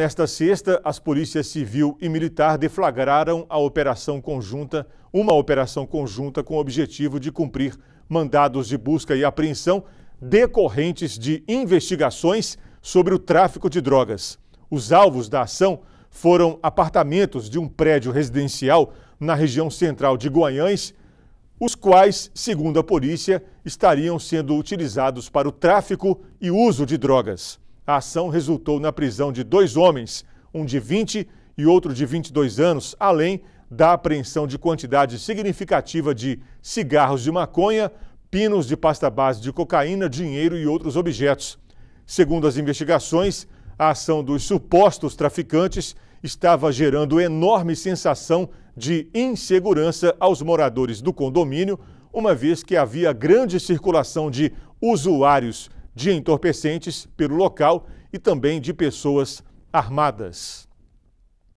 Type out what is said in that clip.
Nesta sexta, as polícias civil e militar deflagraram a operação conjunta, uma operação conjunta com o objetivo de cumprir mandados de busca e apreensão decorrentes de investigações sobre o tráfico de drogas. Os alvos da ação foram apartamentos de um prédio residencial na região central de Guanhães, os quais, segundo a polícia, estariam sendo utilizados para o tráfico e uso de drogas. A ação resultou na prisão de dois homens, um de 20 e outro de 22 anos, além da apreensão de quantidade significativa de cigarros de maconha, pinos de pasta base de cocaína, dinheiro e outros objetos. Segundo as investigações, a ação dos supostos traficantes estava gerando enorme sensação de insegurança aos moradores do condomínio, uma vez que havia grande circulação de usuários de entorpecentes pelo local e também de pessoas armadas.